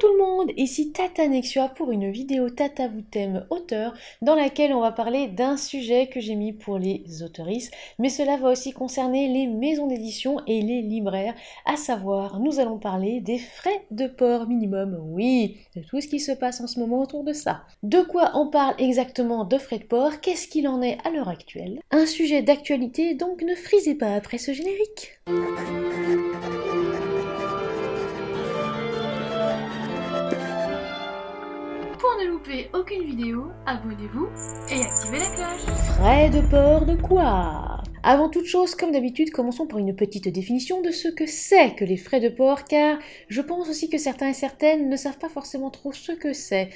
tout le monde, ici Tata Nexua pour une vidéo Tata vous thème auteur dans laquelle on va parler d'un sujet que j'ai mis pour les auteuristes, mais cela va aussi concerner les maisons d'édition et les libraires, à savoir nous allons parler des frais de port minimum, oui, de tout ce qui se passe en ce moment autour de ça. De quoi on parle exactement de frais de port, qu'est-ce qu'il en est à l'heure actuelle Un sujet d'actualité, donc ne frisez pas après ce générique. ne louper aucune vidéo, abonnez-vous et activez la cloche. Frais de port de quoi avant toute chose, comme d'habitude, commençons par une petite définition de ce que c'est que les frais de port, car je pense aussi que certains et certaines ne savent pas forcément trop ce que c'est,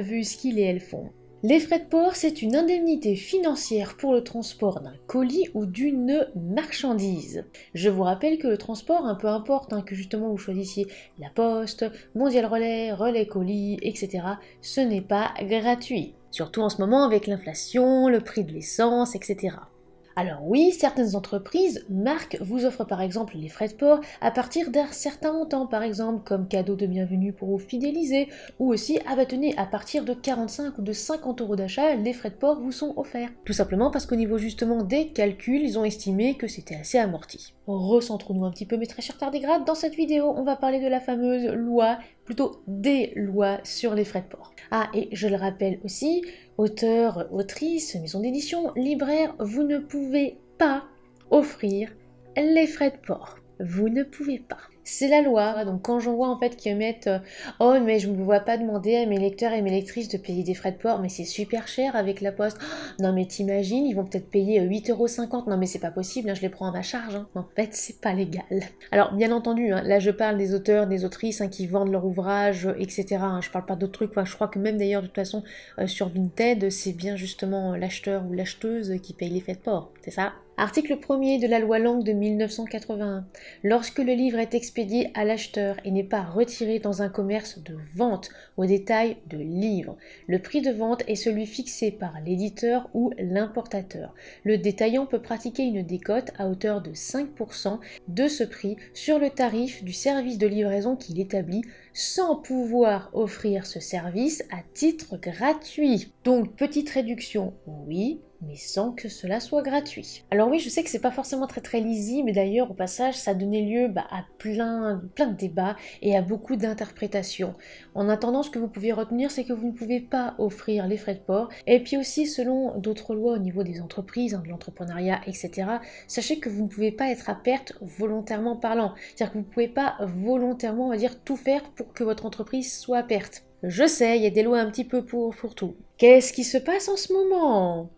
vu ce qu'ils et elles font. Les frais de port, c'est une indemnité financière pour le transport d'un colis ou d'une marchandise. Je vous rappelle que le transport, un hein, peu importe hein, que justement vous choisissiez la poste, mondial relais, relais colis, etc., ce n'est pas gratuit. Surtout en ce moment avec l'inflation, le prix de l'essence, etc. Alors oui, certaines entreprises, marques, vous offrent par exemple les frais de port à partir d'un certain montant, par exemple comme cadeau de bienvenue pour vous fidéliser, ou aussi, ah tenez, à partir de 45 ou de 50 euros d'achat, les frais de port vous sont offerts. Tout simplement parce qu'au niveau justement des calculs, ils ont estimé que c'était assez amorti recentrons-nous un petit peu, mes très chers tardigrades. Dans cette vidéo, on va parler de la fameuse loi, plutôt des lois sur les frais de port. Ah, et je le rappelle aussi, auteur, autrice, maison d'édition, libraire, vous ne pouvez pas offrir les frais de port. Vous ne pouvez pas c'est la loi. Donc quand j'en vois en fait qui mettent euh, Oh mais je ne vois pas demander à mes lecteurs et mes lectrices de payer des frais de port, mais c'est super cher avec la poste. Oh, non mais t'imagines, ils vont peut-être payer 8,50€. Euh, non mais c'est pas possible, hein, je les prends à ma charge. Hein. En fait, c'est pas légal. Alors bien entendu, hein, là je parle des auteurs, des autrices qui vendent leur ouvrage, euh, etc. je parle pas d'autres trucs. je crois que même d'ailleurs de toute façon sur Vinted, c'est bien justement l'acheteur ou l'acheteuse qui paye les frais de port. C'est ça Article 1er de la loi Langue de 1981. Lorsque le livre est expédié à l'acheteur et n'est pas retiré dans un commerce de vente au détail de livres, le prix de vente est celui fixé par l'éditeur ou l'importateur. Le détaillant peut pratiquer une décote à hauteur de 5% de ce prix sur le tarif du service de livraison qu'il établit sans pouvoir offrir ce service à titre gratuit. Donc petite réduction, oui, mais sans que cela soit gratuit. Alors oui, je sais que c'est pas forcément très très lisible, d'ailleurs au passage ça donnait lieu bah, à plein, plein de débats et à beaucoup d'interprétations. En attendant, ce que vous pouvez retenir, c'est que vous ne pouvez pas offrir les frais de port, et puis aussi selon d'autres lois au niveau des entreprises, hein, de l'entrepreneuriat, etc., sachez que vous ne pouvez pas être à perte volontairement parlant. C'est-à-dire que vous ne pouvez pas volontairement, on va dire, tout faire pour que votre entreprise soit à perte. Je sais, il y a des lois un petit peu pour, tout. Qu'est-ce qui se passe en ce moment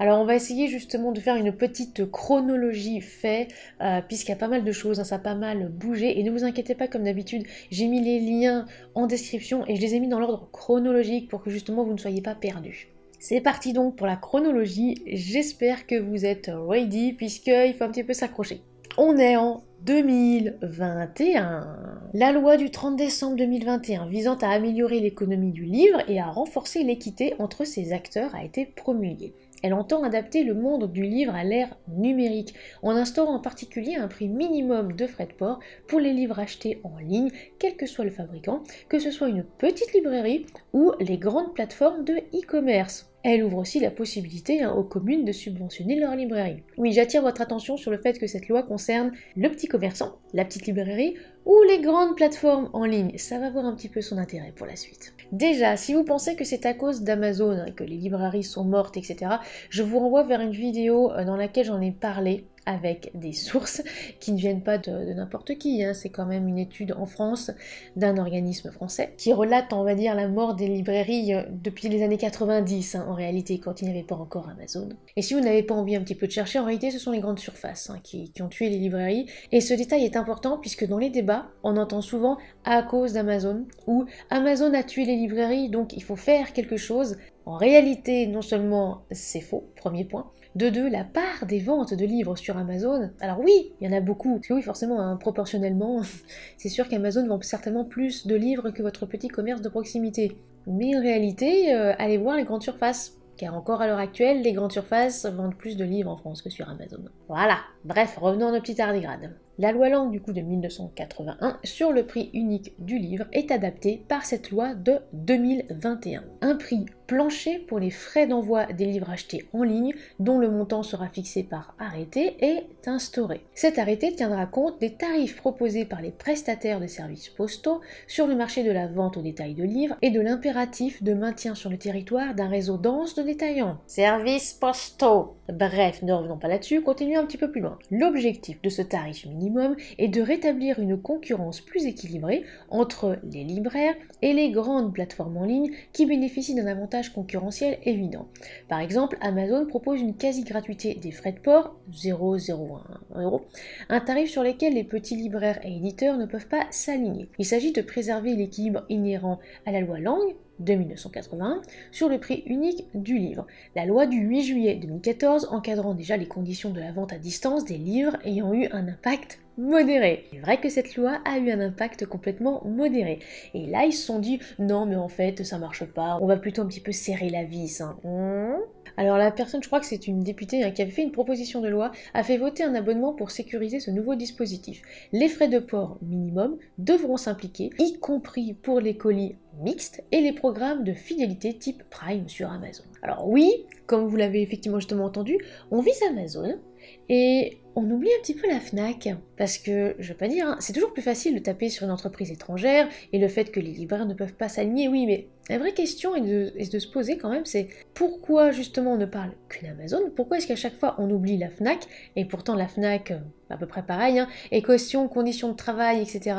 Alors on va essayer justement de faire une petite chronologie fait, euh, puisqu'il y a pas mal de choses, hein, ça a pas mal bougé. Et ne vous inquiétez pas, comme d'habitude, j'ai mis les liens en description et je les ai mis dans l'ordre chronologique pour que justement vous ne soyez pas perdus. C'est parti donc pour la chronologie, j'espère que vous êtes ready, puisqu'il faut un petit peu s'accrocher. On est en 2021. La loi du 30 décembre 2021 visant à améliorer l'économie du livre et à renforcer l'équité entre ses acteurs a été promulguée. Elle entend adapter le monde du livre à l'ère numérique, en instaurant en particulier un prix minimum de frais de port pour les livres achetés en ligne, quel que soit le fabricant, que ce soit une petite librairie ou les grandes plateformes de e-commerce. Elle ouvre aussi la possibilité hein, aux communes de subventionner leurs librairies. Oui, j'attire votre attention sur le fait que cette loi concerne le petit commerçant, la petite librairie ou les grandes plateformes en ligne. Ça va avoir un petit peu son intérêt pour la suite. Déjà, si vous pensez que c'est à cause d'Amazon que les librairies sont mortes, etc., je vous renvoie vers une vidéo euh, dans laquelle j'en ai parlé avec des sources qui ne viennent pas de, n'importe qui. Hein. C'est quand même une étude en France d'un organisme français qui relate, on va dire, la mort des librairies euh, depuis les années 90, hein, en réalité, quand il n'y avait pas encore Amazon. Et si vous n'avez pas envie un petit peu de chercher, en réalité, ce sont les grandes surfaces hein, qui ont tué les librairies. Et ce détail est important puisque dans les débats, on entend souvent à cause d'Amazon ou Amazon a tué les librairies, donc il faut faire quelque chose. En réalité, non seulement c'est faux, premier point, de deux, la part des ventes de livres sur Amazon, alors oui, il y en a beaucoup, oui, forcément, hein, proportionnellement, c'est sûr qu'Amazon vend certainement plus de livres que votre petit commerce de proximité. Mais en réalité, euh, allez voir les grandes surfaces. Car encore à l'heure actuelle, les grandes surfaces vendent plus de livres en France que sur Amazon. Voilà. Bref, revenons à nos petits tardigrades. La loi Langue du coup de 1981 sur le prix unique du livre est adaptée par cette loi de 2021. Un prix plancher pour les frais d'envoi des livres achetés en ligne dont le montant sera fixé par arrêté est instauré. Cet arrêté tiendra compte des tarifs proposés par les prestataires de services postaux sur le marché de la vente au détail de livres et de l'impératif de maintien sur le territoire d'un réseau dense de détaillants. Services postaux. Bref, ne revenons pas là-dessus, continuons un petit peu plus loin. L'objectif de ce tarif minimum et de rétablir une concurrence plus équilibrée entre les libraires et les grandes plateformes en ligne qui bénéficient d'un avantage concurrentiel évident. Par exemple, Amazon propose une quasi-gratuité des frais de port, 0,01 un tarif sur lequel les petits libraires et éditeurs ne peuvent pas s'aligner. Il s'agit de préserver l'équilibre inhérent à la loi Langue, de sur le prix unique du livre. La loi du 8 juillet 2014 encadrant déjà les conditions de la vente à distance des livres ayant eu un impact modéré. C'est vrai que cette loi a eu un impact complètement modéré. Et là, ils se sont dit non, mais en fait, ça marche pas, on va plutôt un petit peu serrer la vis. Hein. Hein alors la personne, je crois que c'est une députée hein, qui avait fait une proposition de loi, a fait voter un abonnement pour sécuriser ce nouveau dispositif. Les frais de port minimum devront s'impliquer, y compris pour les colis mixtes et les programmes de fidélité type Prime sur Amazon. Alors oui, comme vous l'avez effectivement justement entendu, on vise Amazon, et on oublie un petit peu la FNAC, parce que, je veux pas dire, hein, c'est toujours plus facile de taper sur une entreprise étrangère et le fait que les libraires ne peuvent pas s'aligner, oui, mais la vraie question est de, est de se poser quand même, c'est pourquoi justement on ne parle qu'une Amazon Pourquoi est-ce qu'à chaque fois on oublie la FNAC Et pourtant la FNAC, euh, à peu près pareil, et hein. questions conditions de travail, etc.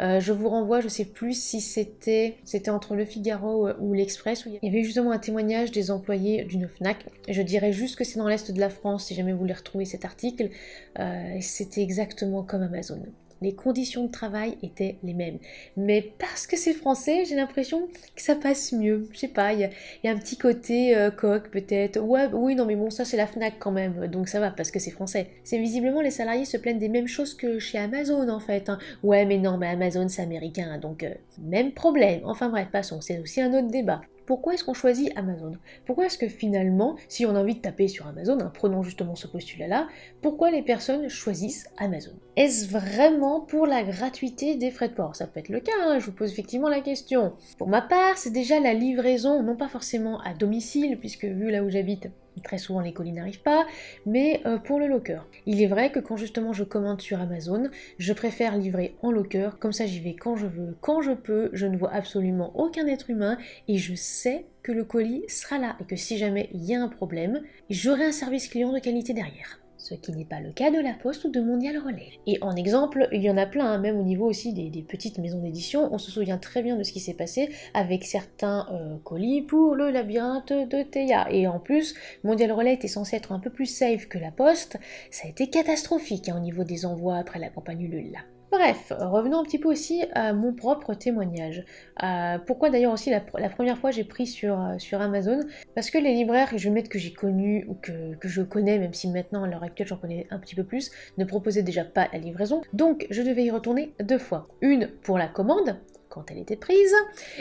Euh, je vous renvoie, je sais plus si c'était c'était entre Le Figaro euh, ou l'Express, il y avait justement un témoignage des employés d'une FNAC. Je dirais juste que c'est dans l'Est de la France, si jamais vous voulez retrouver cet article. Euh, c'était exactement comme Amazon les conditions de travail étaient les mêmes. Mais parce que c'est français, j'ai l'impression que ça passe mieux. Je sais pas, il y, a un petit côté euh, coq peut-être. Ouais, oui, non, mais bon, ça c'est la Fnac quand même, donc ça va parce que c'est français. C'est visiblement les salariés se plaignent des mêmes choses que chez Amazon en fait. Hein. Ouais, mais non, mais Amazon c'est américain, donc euh, même problème. Enfin bref, passons, c'est aussi un autre débat pourquoi est-ce qu'on choisit Amazon Pourquoi est-ce que finalement, si on a envie de taper sur Amazon, en hein, prenons justement ce postulat-là, pourquoi les personnes choisissent Amazon Est-ce vraiment pour la gratuité des frais de port Ça peut être le cas, hein, je vous pose effectivement la question. Pour ma part, c'est déjà la livraison, non pas forcément à domicile, puisque vu là où j'habite, Très souvent, les colis n'arrivent pas, mais euh, pour le locker. Il est vrai que quand justement je commande sur Amazon, je préfère livrer en locker, comme ça j'y vais quand je veux, quand je peux, je ne vois absolument aucun être humain et je sais que le colis sera là et que si jamais il y a un problème, j'aurai un service client de qualité derrière ce qui n'est pas le cas de La Poste ou de Mondial Relais. Et en exemple, il y en a plein, hein, même au niveau aussi des, petites maisons d'édition, on se souvient très bien de ce qui s'est passé avec certains euh, colis pour le labyrinthe de Théa. Et en plus, Mondial Relais était censé être un peu plus safe que La Poste, ça a été catastrophique hein, au niveau des envois après la campagne Lula. Bref, revenons un petit peu aussi à mon propre témoignage. Euh, pourquoi d'ailleurs aussi la, première fois j'ai pris sur, euh, Amazon Parce que les libraires, je vais que j'ai connus ou que, que, je connais, même si maintenant à l'heure actuelle j'en connais un petit peu plus, ne proposaient déjà pas la livraison. Donc je devais y retourner deux fois. Une pour la commande, quand elle était prise,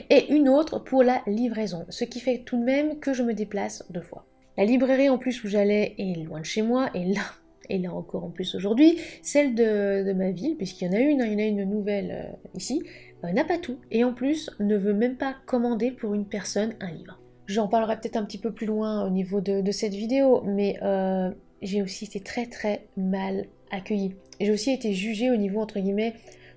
et une autre pour la livraison. Ce qui fait tout de même que je me déplace deux fois. La librairie en plus où j'allais est loin de chez moi, et là et là encore en plus aujourd'hui, celle de, ma ville, puisqu'il y en a une, hein, il y en a une nouvelle euh, ici, euh, n'a pas tout, et en plus ne veut même pas commander pour une personne un livre. J'en parlerai peut-être un petit peu plus loin euh, au niveau de, cette vidéo, mais j'ai aussi été très très mal accueillie. J'ai aussi été jugée au niveau, entre guillemets,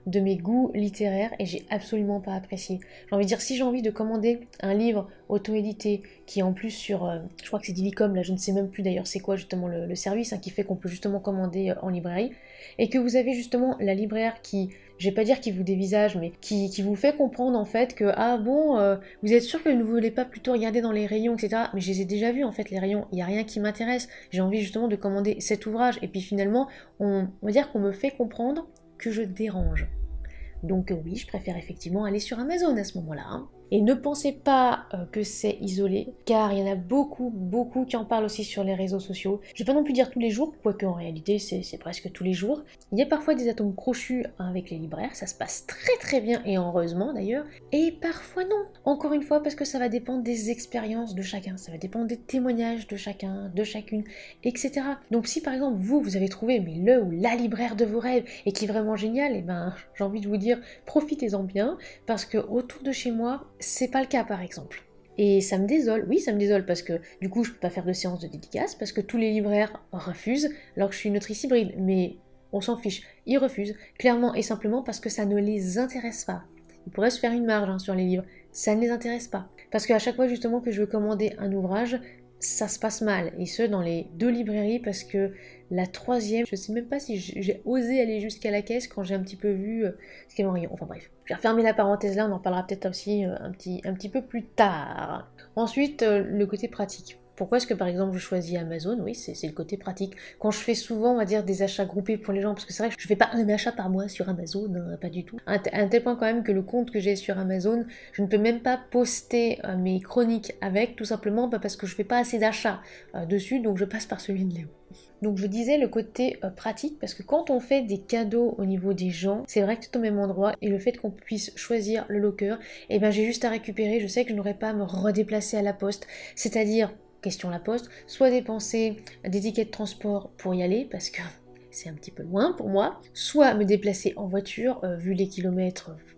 de mes goûts littéraires et j'ai absolument pas apprécié. J'ai envie de dire, si j'ai envie de commander un livre auto-édité qui est en plus sur, euh, je crois que c'est Dilicom, là je ne sais même plus d'ailleurs c'est quoi justement le, service hein, qui fait qu'on peut justement commander euh, en librairie, et que vous avez justement la libraire qui, je vais pas dire qui vous dévisage, mais qui, vous fait comprendre en fait que, ah bon, euh, vous êtes sûr que vous ne voulez pas plutôt regarder dans les rayons, etc. Mais je les ai déjà vus en fait les rayons, il n'y a rien qui m'intéresse, j'ai envie justement de commander cet ouvrage, et puis finalement, on, on va dire qu'on me fait comprendre que je dérange. Donc euh, oui, je préfère effectivement aller sur Amazon à ce moment-là. Hein. Et ne pensez pas euh, que c'est isolé, car il y en a beaucoup, beaucoup qui en parlent aussi sur les réseaux sociaux. Je ne vais pas non plus dire tous les jours, quoique en réalité c'est presque tous les jours. Il y a parfois des atomes crochus avec les libraires, ça se passe très très bien et heureusement d'ailleurs. Et parfois non. Encore une fois, parce que ça va dépendre des expériences de chacun, ça va dépendre des témoignages de chacun, de chacune, etc. Donc si par exemple vous, vous avez trouvé le ou la libraire de vos rêves et qui est vraiment génial, et eh ben j'ai envie de vous dire profitez-en bien, parce que autour de chez moi, c'est pas le cas par exemple. Et ça me désole, oui ça me désole parce que du coup je peux pas faire de séance de dédicace parce que tous les libraires refusent alors que je suis une autrice hybride, mais on s'en fiche, ils refusent clairement et simplement parce que ça ne les intéresse pas. Ils pourraient se faire une marge hein, sur les livres, ça ne les intéresse pas. Parce qu'à chaque fois justement que je veux commander un ouvrage, ça se passe mal. Et ce, dans les deux librairies, parce que la troisième, je sais même pas si j'ai osé aller jusqu'à la caisse quand j'ai un petit peu vu euh, ce qu'il y en Enfin bref, je vais refermer la parenthèse là, on en parlera peut-être aussi euh, un petit, un petit peu plus tard. Ensuite, euh, le côté pratique. Pourquoi est-ce que par exemple je choisis Amazon Oui, c'est le côté pratique. Quand je fais souvent, on va dire, des achats groupés pour les gens, parce que c'est vrai que je fais pas un achat par mois sur Amazon, euh, pas du tout. À un, tel point quand même que le compte que j'ai sur Amazon, je ne peux même pas poster euh, mes chroniques avec, tout simplement bah, parce que je ne fais pas assez d'achats euh, dessus, donc je passe par celui de Léo. Donc je disais le côté pratique parce que quand on fait des cadeaux au niveau des gens, c'est vrai que c'est au même endroit et le fait qu'on puisse choisir le locker, et eh ben j'ai juste à récupérer, je sais que je n'aurais pas à me redéplacer à la poste, c'est-à-dire question la poste, soit dépenser des tickets de transport pour y aller, parce que c'est un petit peu loin pour moi, soit me déplacer en voiture, euh, vu les kilomètres, euh,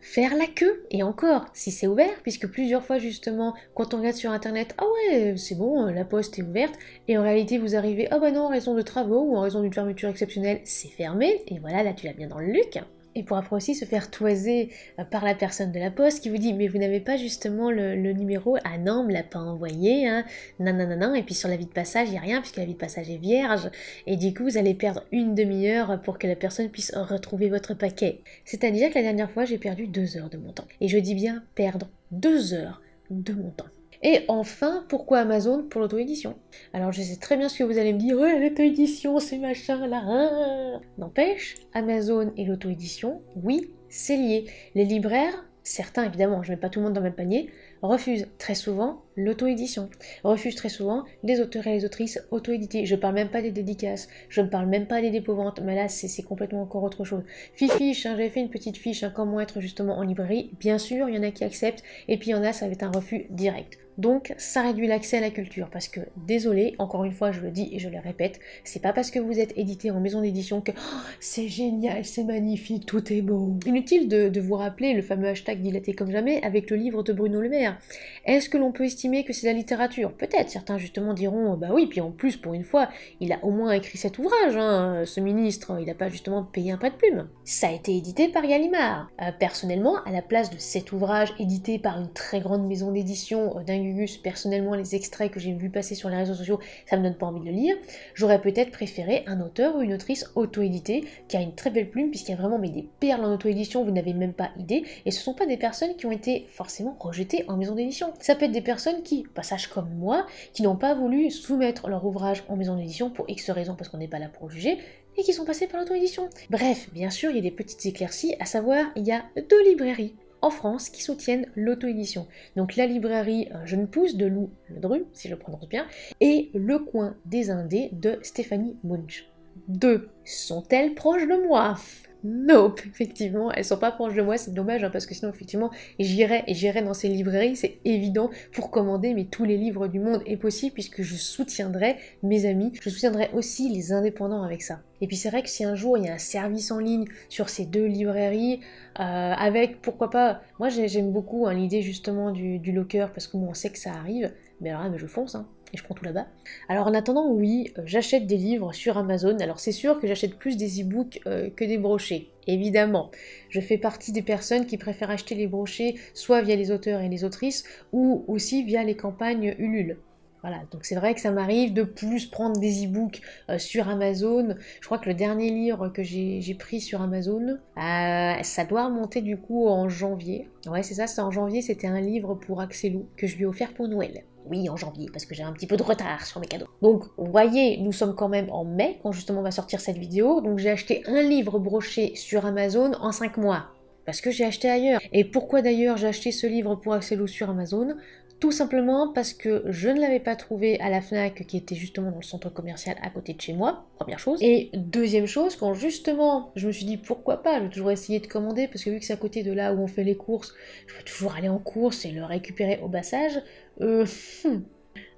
faire la queue, et encore, si c'est ouvert, puisque plusieurs fois justement, quand on regarde sur internet, ah ouais, c'est bon, euh, la poste est ouverte, et en réalité vous arrivez, ah bah non, en raison de travaux ou en raison d'une fermeture exceptionnelle, c'est fermé, et voilà, là tu l'as bien dans le luc. Et pour après aussi se faire toiser euh, par la personne de la poste qui vous dit mais vous n'avez pas justement le, numéro ah non me l'a pas envoyé hein. non non non et puis sur la vie de passage il n'y a rien puisque la vie de passage est vierge et du coup vous allez perdre une demi-heure pour que la personne puisse retrouver votre paquet c'est à dire que la dernière fois j'ai perdu deux heures de mon temps et je dis bien perdre deux heures de mon temps et enfin, pourquoi Amazon pour l'auto-édition Alors je sais très bien ce que vous allez me dire, ouais, l'auto-édition, c'est machin là. Hein. N'empêche, Amazon et l'auto-édition, oui, c'est lié. Les libraires, certains évidemment, je ne mets pas tout le monde dans le même panier, refusent très souvent l'auto-édition. Refuse très souvent des auteurs et les autrices auto-édités. Je parle même pas des dédicaces, je ne parle même pas des dépouvantes. mais là c'est complètement encore autre chose. Fifiche, fiche j'avais fait une petite fiche, hein, comment être justement en librairie. Bien sûr, il y en a qui acceptent, et puis il y en a, ça va être un refus direct. Donc, ça réduit l'accès à la culture parce que, désolé, encore une fois, je le dis et je le répète, c'est pas parce que vous êtes édité en maison d'édition que oh, c'est génial, c'est magnifique, tout est beau. Inutile de, de vous rappeler le fameux hashtag dilaté comme jamais avec le livre de Bruno Le Maire. Est-ce que l'on peut estimer que c'est la littérature. Peut-être, certains justement diront, bah oui, puis en plus, pour une fois, il a au moins écrit cet ouvrage, hein, ce ministre, il n'a pas justement payé un pas de plume. Ça a été édité par Gallimard. Euh, personnellement, à la place de cet ouvrage édité par une très grande maison d'édition euh, d'Ingugus, personnellement, les extraits que j'ai vu passer sur les réseaux sociaux, ça me donne pas envie de le lire. J'aurais peut-être préféré un auteur ou une autrice auto-éditée, qui a une très belle plume, puisqu'il y a vraiment mais, des perles en auto-édition, vous n'avez même pas idée, et ce sont pas des personnes qui ont été forcément rejetées en maison d'édition. Ça peut être des personnes qui, qui, passage comme moi, qui n'ont pas voulu soumettre leur ouvrage en maison d'édition pour X raisons parce qu'on n'est pas là pour juger, et qui sont passés par l'auto-édition. Bref, bien sûr, il y a des petites éclaircies, à savoir, il y a deux librairies en France qui soutiennent l'auto-édition. Donc la librairie euh, Jeune Pousse de Lou Ledru, si je le prononce bien, et Le Coin des Indés de Stéphanie Munch. Deux, sont-elles proches de moi Nope, effectivement, elles sont pas proches de moi, c'est dommage hein, parce que sinon effectivement j'irai, et j'irai dans ces librairies, c'est évident pour commander mais tous les livres du monde est possible puisque je soutiendrai mes amis, je soutiendrai aussi les indépendants avec ça. Et puis c'est vrai que si un jour il y a un service en ligne sur ces deux librairies, euh, avec pourquoi pas, moi j'aime beaucoup hein, l'idée justement du, locker parce que moi on sait que ça arrive, mais alors là mais je fonce hein et je prends tout là-bas. Alors en attendant, oui, euh, j'achète des livres sur Amazon. Alors c'est sûr que j'achète plus des e-books euh, que des brochets, évidemment. Je fais partie des personnes qui préfèrent acheter les brochets soit via les auteurs et les autrices ou aussi via les campagnes Ulule. Voilà, donc c'est vrai que ça m'arrive de plus prendre des e-books euh, sur Amazon. Je crois que le dernier livre que j'ai pris sur Amazon, ça doit remonter du coup en janvier. Ouais, c'est ça, c'est en janvier, c'était un livre pour Axelou que je lui ai offert pour Noël. Oui, en janvier, parce que j'ai un petit peu de retard sur mes cadeaux. Donc, vous voyez, nous sommes quand même en mai, quand justement va sortir cette vidéo. Donc, j'ai acheté un livre broché sur Amazon en 5 mois. Parce que j'ai acheté ailleurs. Et pourquoi d'ailleurs j'ai acheté ce livre pour Axelou sur Amazon tout simplement parce que je ne l'avais pas trouvé à la FNAC qui était justement dans le centre commercial à côté de chez moi, première chose. Et deuxième chose, quand justement je me suis dit pourquoi pas, je vais toujours essayer de commander parce que vu que c'est à côté de là où on fait les courses, je vais toujours aller en course et le récupérer au passage. Euh, hmm.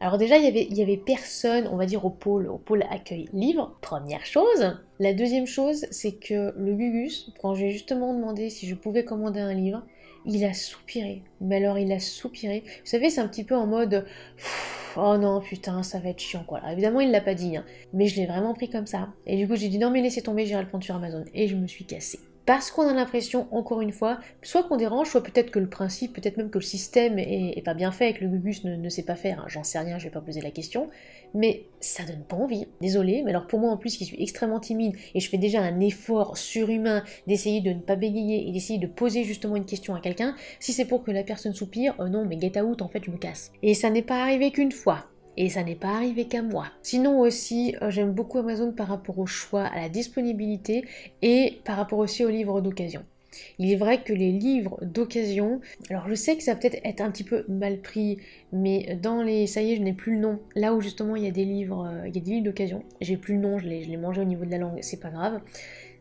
Alors déjà, il y, avait, personne, on va dire, au pôle, au pôle accueil livre première chose. La deuxième chose, c'est que le Gugus, quand j'ai justement demandé si je pouvais commander un livre, il a soupiré. Mais alors, il a soupiré. Vous savez, c'est un petit peu en mode Oh non, putain, ça va être chiant, quoi. Alors, évidemment, il l'a pas dit, hein. mais je l'ai vraiment pris comme ça. Et du coup, j'ai dit Non, mais laissez tomber, j'irai le prendre sur Amazon. Et je me suis cassé parce qu'on a l'impression, encore une fois, soit qu'on dérange, soit peut-être que le principe, peut-être même que le système est, pas bien fait et que le gugus ne, sait pas faire, hein, j'en sais rien, je vais pas poser la question, mais ça donne pas envie, désolé, mais alors pour moi en plus qui suis extrêmement timide et je fais déjà un effort surhumain d'essayer de ne pas bégayer et d'essayer de poser justement une question à quelqu'un, si c'est pour que la personne soupire, euh, non mais get out en fait je me casse. Et ça n'est pas arrivé qu'une fois, et ça n'est pas arrivé qu'à moi. Sinon aussi, euh, j'aime beaucoup Amazon par rapport au choix, à la disponibilité et par rapport aussi aux livres d'occasion. Il est vrai que les livres d'occasion, alors je sais que ça peut-être être un petit peu mal pris, mais dans les, ça y est, je n'ai plus le nom. Là où justement il y a des livres, euh, il y a des livres d'occasion, j'ai plus le nom, je l'ai mangé au niveau de la langue, c'est pas grave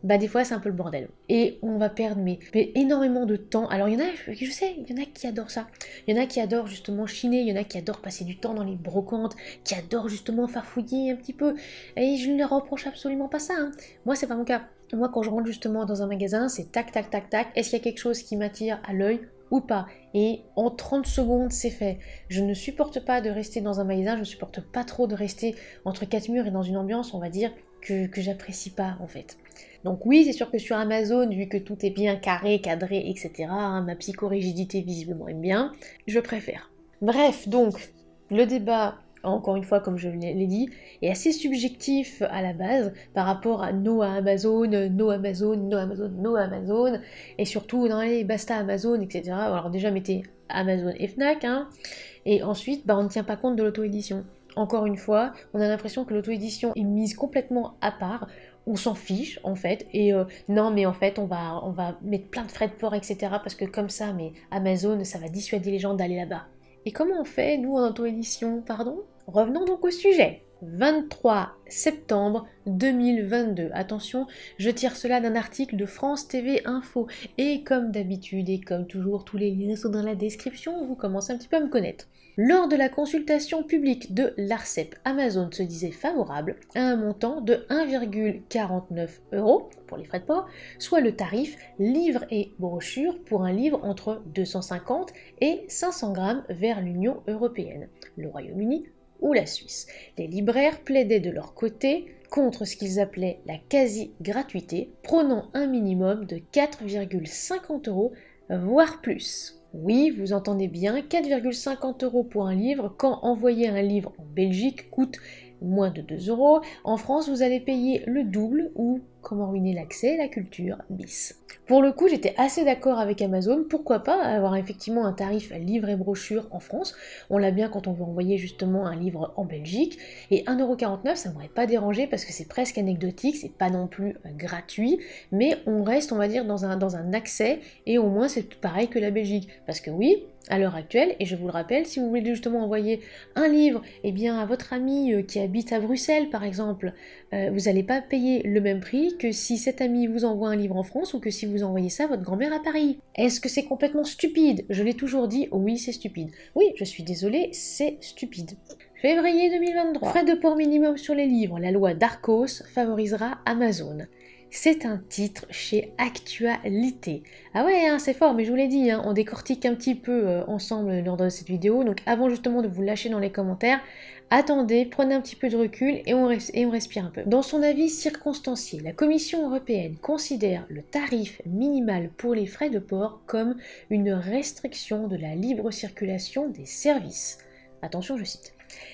bah des fois c'est un peu le bordel. Et on va perdre mais, énormément de temps. Alors il y en a, je sais, il y en a qui adorent ça. Il y en a qui adorent justement chiner, il y en a qui adorent passer du temps dans les brocantes, qui adorent justement farfouiller un petit peu. Et je ne leur reproche absolument pas ça. Hein. Moi c'est pas mon cas. Moi quand je rentre justement dans un magasin, c'est tac tac tac tac. Est-ce qu'il y a quelque chose qui m'attire à l'œil ou pas. Et en 30 secondes, c'est fait. Je ne supporte pas de rester dans un magasin, je ne supporte pas trop de rester entre quatre murs et dans une ambiance, on va dire, que, que j'apprécie pas en fait. Donc oui, c'est sûr que sur Amazon, vu que tout est bien carré, cadré, etc., hein, ma psychorigidité visiblement aime bien, je préfère. Bref, donc, le débat, encore une fois, comme je l'ai dit, est assez subjectif à la base par rapport à no à Amazon, no Amazon, no Amazon, no Amazon, et surtout, dans les « basta Amazon, etc. Alors déjà, mettez Amazon et Fnac, hein, et ensuite, bah, on ne tient pas compte de l'auto-édition encore une fois, on a l'impression que l'auto-édition est mise complètement à part on s'en fiche en fait et euh, non mais en fait on va on va mettre plein de frais de port etc parce que comme ça mais Amazon ça va dissuader les gens d'aller là-bas. Et comment on fait nous en auto-édition pardon Revenons donc au sujet. 23 septembre 2022. Attention, je tire cela d'un article de France TV Info. Et comme d'habitude et comme toujours, tous les liens sont dans la description, vous commencez un petit peu à me connaître. Lors de la consultation publique de l'ARCEP, Amazon se disait favorable à un montant de 1,49 euros pour les frais de port, soit le tarif livre et brochure pour un livre entre 250 et 500 grammes vers l'Union européenne. Le Royaume-Uni ou la Suisse. Les libraires plaidaient de leur côté contre ce qu'ils appelaient la quasi-gratuité, prônant un minimum de 4,50 euros, voire plus. Oui, vous entendez bien, 4,50 euros pour un livre, quand envoyer un livre en Belgique coûte moins de 2 euros. En France, vous allez payer le double ou Comment ruiner l'accès la culture, bis. Pour le coup, j'étais assez d'accord avec Amazon, pourquoi pas avoir effectivement un tarif livre et brochure en France, on l'a bien quand on veut envoyer justement un livre en Belgique, et 1,49€, ça m'aurait pas dérangé parce que c'est presque anecdotique, c'est pas non plus euh, gratuit, mais on reste, on va dire, dans un, dans un accès, et au moins c'est pareil que la Belgique. Parce que oui, à l'heure actuelle, et je vous le rappelle, si vous voulez justement envoyer un livre eh bien, à votre ami euh, qui habite à Bruxelles par exemple, euh, vous n'allez pas payer le même prix que si cet ami vous envoie un livre en France ou que si vous envoyez ça à votre grand-mère à Paris. Est-ce que c'est complètement stupide Je l'ai toujours dit, oui, c'est stupide. Oui, je suis désolée, c'est stupide. Février 2023. Frais de port minimum sur les livres. La loi Darcos favorisera Amazon. C'est un titre chez Actualité. Ah ouais, hein, c'est fort, mais je vous l'ai dit, hein, on décortique un petit peu euh, ensemble lors de cette vidéo. Donc avant justement de vous lâcher dans les commentaires, attendez, prenez un petit peu de recul et on, respire un peu. Dans son avis circonstancié, la Commission européenne considère le tarif minimal pour les frais de port comme une restriction de la libre circulation des services. Attention, je cite.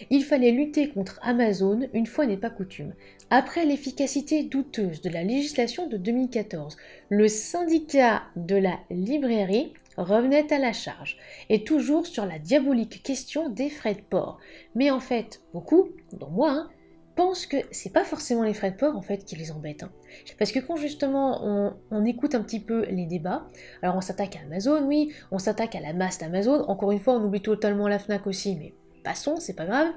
Il fallait lutter contre Amazon, une fois n'est pas coutume. Après l'efficacité douteuse de la législation de 2014, le syndicat de la librairie revenait à la charge, et toujours sur la diabolique question des frais de port. Mais en fait, beaucoup, dont moi, hein, pensent que c'est pas forcément les frais de port en fait qui les embêtent. Hein. Parce que quand justement on, on, écoute un petit peu les débats, alors on s'attaque à Amazon, oui, on s'attaque à la masse d'Amazon, encore une fois on oublie totalement la FNAC aussi, mais passons, c'est pas grave,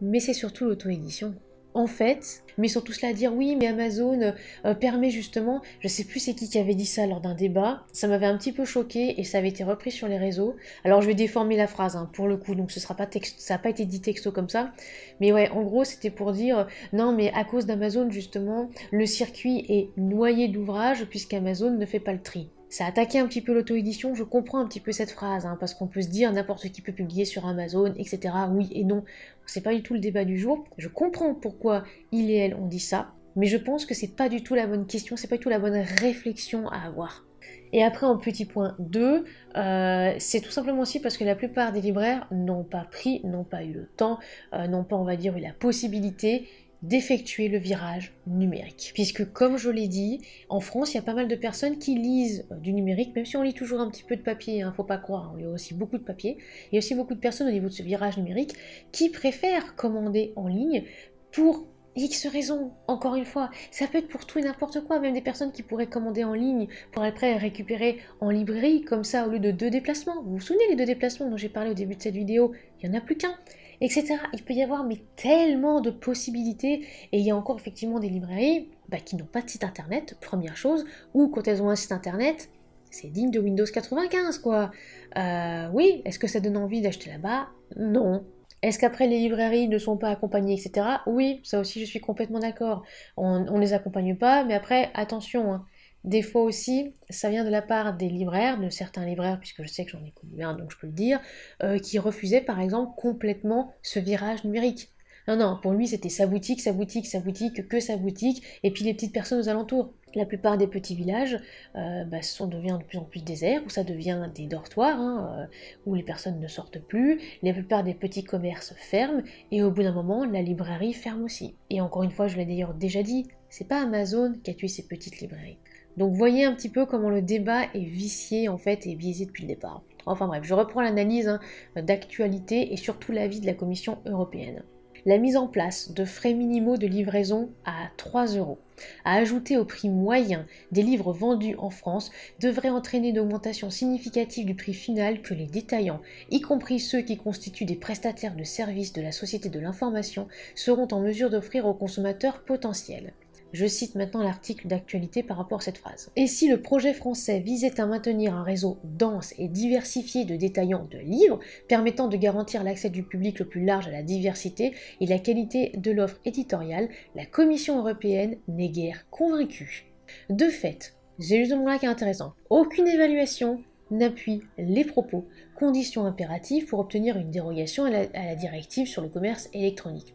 mais c'est surtout l'auto-édition en fait, mais surtout cela dire oui, mais Amazon euh, euh, permet justement, je sais plus c'est qui qui avait dit ça lors d'un débat, ça m'avait un petit peu choqué et ça avait été repris sur les réseaux. Alors je vais déformer la phrase hein, pour le coup, donc ce sera pas texte, ça n'a pas été dit texto comme ça, mais ouais, en gros c'était pour dire euh, non, mais à cause d'Amazon justement, le circuit est noyé d'ouvrages puisqu'Amazon ne fait pas le tri. Ça a attaqué un petit peu l'auto-édition, je comprends un petit peu cette phrase, hein, parce qu'on peut se dire n'importe qui peut publier sur Amazon, etc. Oui et non, c'est pas du tout le débat du jour. Je comprends pourquoi il et elle ont dit ça, mais je pense que c'est pas du tout la bonne question, c'est pas du tout la bonne réflexion à avoir. Et après, en petit point 2, euh, c'est tout simplement aussi parce que la plupart des libraires n'ont pas pris, n'ont pas eu le temps, euh, n'ont pas, on va dire, eu la possibilité d'effectuer le virage numérique. Puisque comme je l'ai dit, en France, il y a pas mal de personnes qui lisent euh, du numérique, même si on lit toujours un petit peu de papier, ne hein, faut pas croire, on lit aussi beaucoup de papier. Il y a aussi beaucoup de personnes au niveau de ce virage numérique qui préfèrent commander en ligne pour X raisons, encore une fois, ça peut être pour tout et n'importe quoi, même des personnes qui pourraient commander en ligne pour après récupérer en librairie, comme ça, au lieu de deux déplacements. Vous vous souvenez les deux déplacements dont j'ai parlé au début de cette vidéo Il n'y en a plus qu'un etc. Il peut y avoir mais tellement de possibilités et il y a encore effectivement des librairies bah, qui n'ont pas de site internet, première chose, ou quand elles ont un site internet, c'est digne de Windows 95 quoi. Euh, oui, est-ce que ça donne envie d'acheter là-bas Non. Est-ce qu'après les librairies ne sont pas accompagnées, etc. Oui, ça aussi je suis complètement d'accord. On ne les accompagne pas, mais après, attention, hein. Des fois aussi, ça vient de la part des libraires, de certains libraires, puisque je sais que j'en ai connu un, donc je peux le dire, euh, qui refusaient par exemple complètement ce virage numérique. Non, non, pour lui c'était sa boutique, sa boutique, sa boutique, que sa boutique, et puis les petites personnes aux alentours. La plupart des petits villages euh, bah, sont, devient de plus en plus désert, où ça devient des dortoirs, hein, euh, où les personnes ne sortent plus, la plupart des petits commerces ferment, et au bout d'un moment, la librairie ferme aussi. Et encore une fois, je l'ai d'ailleurs déjà dit, c'est pas Amazon qui a tué ces petites librairies. Donc voyez un petit peu comment le débat est vicié en fait et biaisé depuis le départ. Enfin bref, je reprends l'analyse hein, d'actualité et surtout l'avis de la Commission européenne. La mise en place de frais minimaux de livraison à 3 euros, à ajouter au prix moyen des livres vendus en France, devrait entraîner une augmentation significative du prix final que les détaillants, y compris ceux qui constituent des prestataires de services de la société de l'information, seront en mesure d'offrir aux consommateurs potentiels. Je cite maintenant l'article d'actualité par rapport à cette phrase. Et si le projet français visait à maintenir un réseau dense et diversifié de détaillants de livres, permettant de garantir l'accès du public le plus large à la diversité et la qualité de l'offre éditoriale, la Commission européenne n'est guère convaincue. De fait, c'est justement là qui est intéressant, aucune évaluation n'appuie les propos conditions impératives pour obtenir une dérogation à la, directive sur le commerce électronique.